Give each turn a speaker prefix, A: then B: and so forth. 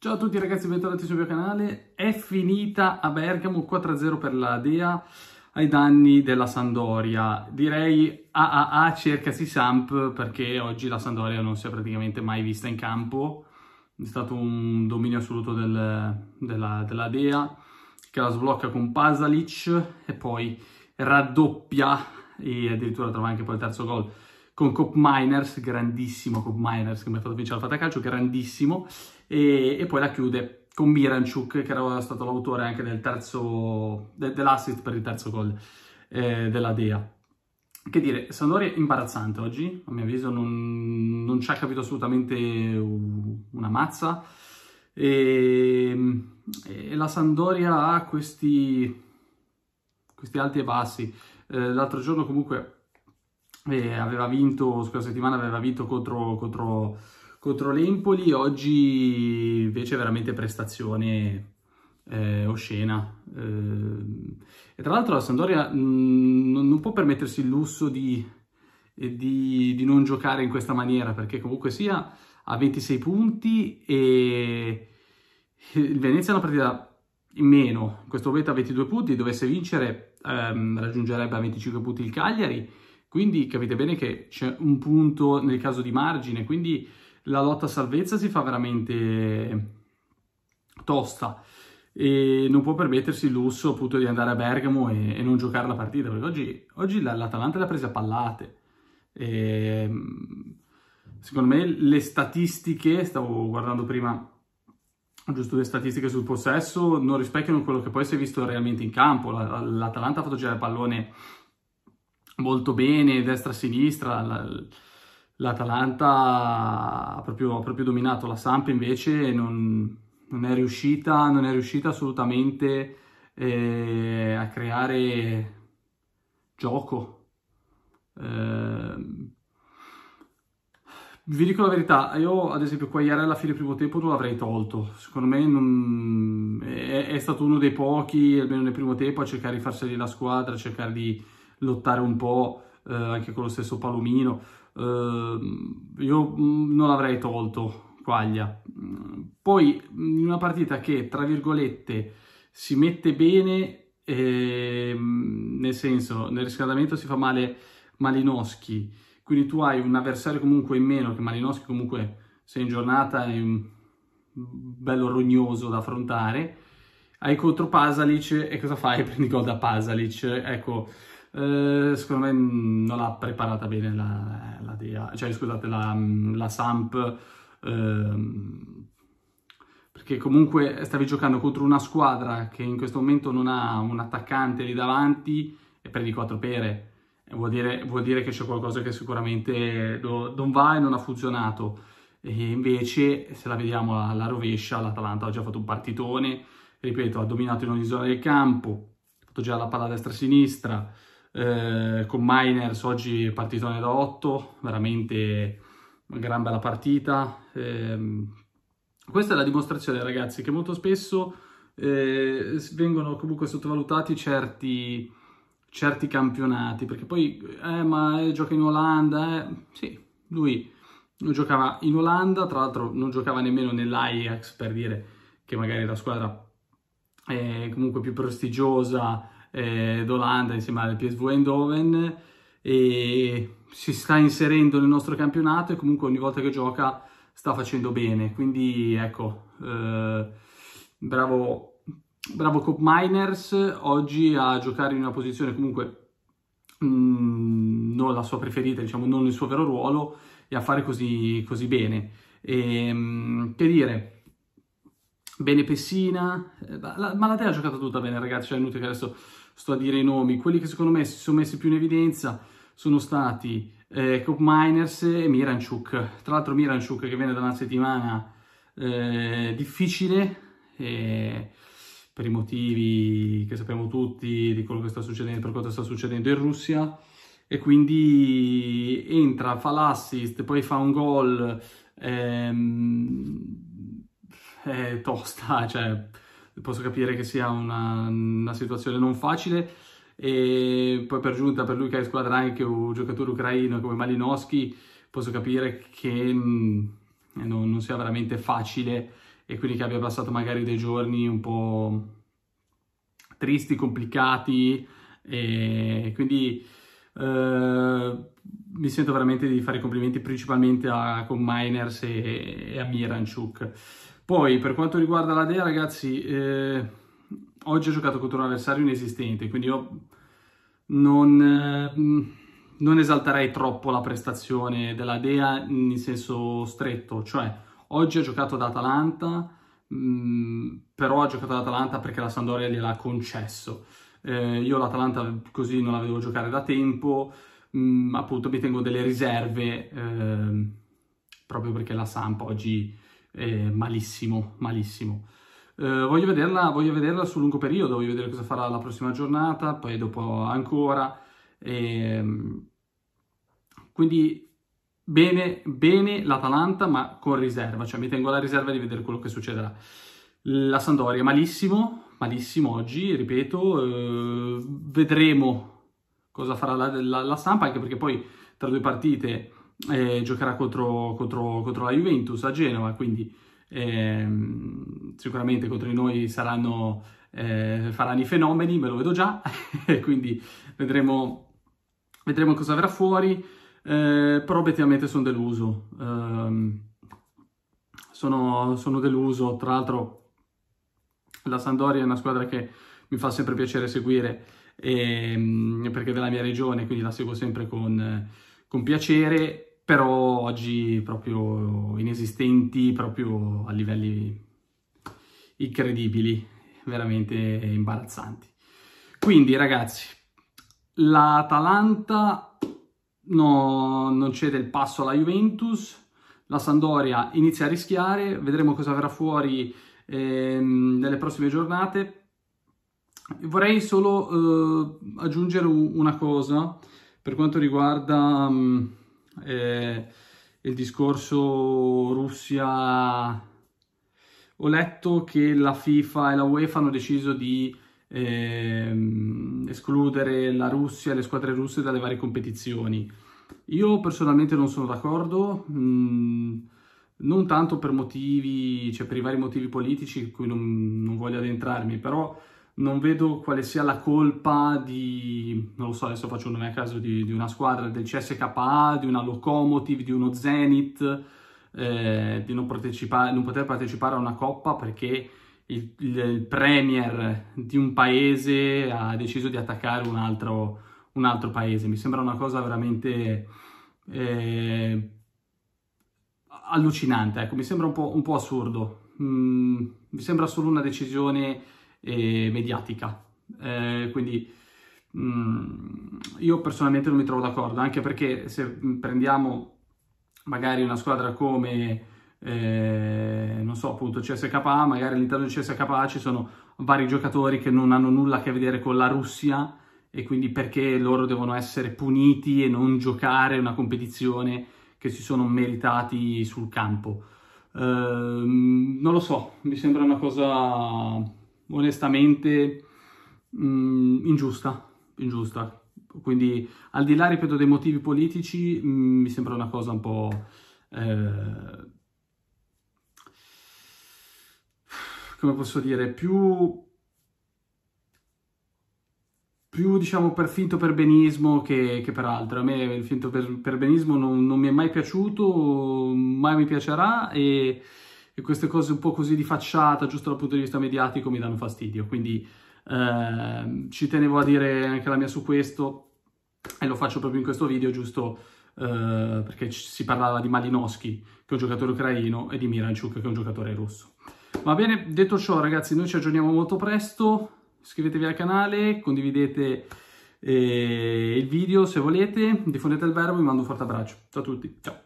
A: Ciao a tutti ragazzi, bentornati sul mio canale. È finita a Bergamo 4-0 per la Dea ai danni della Sandoria. Direi AAA cercasi Samp perché oggi la Sandoria non si è praticamente mai vista in campo. È stato un dominio assoluto del, della, della Dea che la sblocca con Pasalic e poi raddoppia e addirittura trova anche poi il terzo gol con Cop Miners, grandissimo Cop Miners che mi ha fatto vincere la fata calcio, grandissimo e, e poi la chiude con Miranchuk, che era stato l'autore anche del terzo, de, dell'assist per il terzo gol eh, della Dea. Che dire, Sandoria imbarazzante oggi, a mio avviso non, non ci ha capito assolutamente una mazza. Ehm, e, e la Sandoria ha questi, questi alti e bassi. Eh, l'altro giorno comunque eh, aveva vinto, scorsa settimana aveva vinto contro, contro contro l'Empoli oggi invece veramente prestazione eh, oscena. Eh, e tra l'altro la Sandoria mm, non, non, può permettersi il lusso di, di, di, non giocare in questa maniera, perché comunque sia a 26 punti e il Venezia è una partita in meno. In questo momento a 22 punti, dovesse vincere ehm, raggiungerebbe a 25 punti il Cagliari, quindi capite bene che c'è un punto nel caso di margine, quindi la lotta a salvezza si fa veramente tosta e non può permettersi il lusso appunto di andare a Bergamo e, e non giocare la partita perché oggi, oggi l'Atalanta l'ha presa a pallate e, ehm, secondo me le statistiche stavo guardando prima giusto le statistiche sul possesso non rispecchiano quello che poi si è visto realmente in campo l'Atalanta ha fatto girare il pallone molto bene destra-sinistra L'Atalanta ha proprio, proprio, dominato, la Samp invece non, non, è, riuscita, non è riuscita assolutamente eh, a creare gioco. Eh, vi dico la verità, io ad esempio qua ieri alla fine del primo tempo non l'avrei tolto, secondo me non, è, è, stato uno dei pochi, almeno nel primo tempo, a cercare di far salire la squadra, a cercare di lottare un po' eh, anche con lo stesso Palomino, eh, io mm, non avrei tolto Quaglia. Mm, poi in mm, una partita che, tra virgolette, si mette bene, eh, nel senso, nel riscaldamento si fa male Malinowski, quindi tu hai un avversario comunque in meno, che Malinowski comunque sei in giornata è un bello rognoso da affrontare, hai contro Pasalic e cosa fai? Prendi gol da Pasalic, ecco eh, secondo me mm, non l'ha preparata bene la, la DEA, cioè scusate, la, mm, la Samp, ehm, perché comunque stavi giocando contro una squadra che in questo momento non ha un attaccante lì davanti e prendi 4 pere. Vuol dire, vuol dire che c'è qualcosa che sicuramente non va e non ha funzionato. E invece, se la vediamo alla, alla rovescia, l'Atalanta ha già fatto un partitone, ripeto, ha dominato in ogni zona del campo, ha fatto già la palla destra-sinistra, eh, con Miners oggi partitone da 8, veramente una gran bella partita. Eh, questa è la dimostrazione ragazzi che molto spesso eh, vengono comunque sottovalutati certi, certi campionati, perché poi eh, ma eh, gioca in Olanda, sì, lui giocava in Olanda, tra l'altro non giocava nemmeno nell'Ajax per dire che magari la squadra è comunque più prestigiosa eh, d'Olanda insieme al PSV Eindhoven e si sta inserendo nel nostro campionato e comunque ogni volta che gioca sta facendo bene, quindi ecco, eh, bravo, bravo Cop Miners oggi a giocare in una posizione comunque mh, mm, non la sua preferita, diciamo non il suo vero ruolo e a fare così, così bene. E, ehm, mh, che dire, bene Pessina, eh, ma la, ma ha giocato tutta bene ragazzi, cioè è inutile che adesso sto a dire i nomi, quelli che secondo me si sono messi più in evidenza sono stati eh, Cup Miners e Miranchuk. Tra l'altro Miranchuk che viene da una settimana eh, difficile eh, per i motivi che sappiamo tutti di quello che sta succedendo, per cosa sta succedendo in Russia e quindi entra, fa l'assist, poi fa un gol ehm, è tosta, cioè posso capire che sia una, una situazione non facile e poi per giunta per lui che ha in squadra anche un giocatore ucraino come Malinowski posso capire che mm, non, non, sia veramente facile e quindi che abbia passato magari dei giorni un po' tristi, complicati e quindi eh, mi sento veramente di fare i complimenti principalmente a, a Miners e, e a Miranchuk. Poi per quanto riguarda la Dea ragazzi, eh, oggi ho giocato contro un avversario inesistente, quindi io non, eh, non esalterei troppo la prestazione della Dea in senso stretto, cioè oggi ha giocato ad Atalanta, mm, però ha giocato ad Atalanta perché la Sandoria gliel'ha concesso. Eh, io l'Atalanta così non la vedevo giocare da tempo, mh, mm, appunto mi tengo delle riserve eh, proprio perché la Sampa oggi eh, malissimo, malissimo. Eh, voglio, vederla, voglio vederla sul lungo periodo, voglio vedere cosa farà la prossima giornata, poi dopo ancora. Ehm, quindi bene, bene l'Atalanta, ma con riserva, cioè mi tengo alla riserva di vedere quello che succederà. La Sandoria malissimo, malissimo oggi, ripeto, eh, vedremo cosa farà la, la, la, stampa, anche perché poi tra due partite eh, giocherà contro, contro, contro, la Juventus a Genova, quindi ehm, sicuramente contro di noi saranno, eh, faranno i fenomeni, me lo vedo già, quindi vedremo, vedremo, cosa verrà fuori, eh, però obiettivamente sono deluso. Eh, sono, sono deluso, tra l'altro la Sandoria è una squadra che mi fa sempre piacere seguire e, ehm, perché è della mia regione, quindi la seguo sempre con, con piacere però oggi proprio inesistenti, proprio a livelli incredibili, veramente imbarazzanti. Quindi ragazzi, l'Atalanta no, non cede il passo alla Juventus, la Sandoria inizia a rischiare, vedremo cosa verrà fuori ehm, nelle prossime giornate. Vorrei solo eh, aggiungere una cosa per quanto riguarda... Mh, mm, eh, il discorso Russia... Ho letto che la FIFA e la UEFA hanno deciso di eh, escludere la Russia e le squadre russe dalle varie competizioni. Io personalmente non sono d'accordo, mm, non tanto per motivi, cioè per i vari motivi politici in cui non, non voglio addentrarmi, però non vedo quale sia la colpa di, non lo so, adesso faccio un nome a caso, di, di una squadra del CSKA, di una Locomotive, di uno Zenit, eh, di non, partecipa- non, poter partecipare a una coppa perché il, il, premier di un paese ha deciso di attaccare un altro, un altro paese. Mi sembra una cosa veramente... Eh, allucinante, ecco, mi sembra un po', un po assurdo, mm, mi sembra solo una decisione e mediatica. Eh, quindi mh, mm, io personalmente non mi trovo d'accordo, anche perché se prendiamo magari una squadra come, eh, non so, appunto CSKA, magari all'interno di CSKA ci sono vari giocatori che non hanno nulla a che vedere con la Russia e quindi perché loro devono essere puniti e non giocare una competizione che si sono meritati sul campo. Eh, non lo so, mi sembra una cosa onestamente mh, mm, ingiusta, ingiusta. Quindi al di là, ripeto, dei motivi politici, mh, mm, mi sembra una cosa un po'... Eh, come posso dire, più, più diciamo per finto perbenismo che, che per altro. A me il finto per, perbenismo non, non mi è mai piaciuto, mai mi piacerà e e queste cose un po' così di facciata, giusto dal punto di vista mediatico, mi danno fastidio. Quindi eh, ci tenevo a dire anche la mia su questo e lo faccio proprio in questo video, giusto eh, perché si parlava di Malinowski, che è un giocatore ucraino, e di Miranchuk, che è un giocatore russo. Va bene, detto ciò ragazzi, noi ci aggiorniamo molto presto, iscrivetevi al canale, condividete eh, il video se volete, diffondete il verbo, vi mando un forte abbraccio. Ciao a tutti, ciao!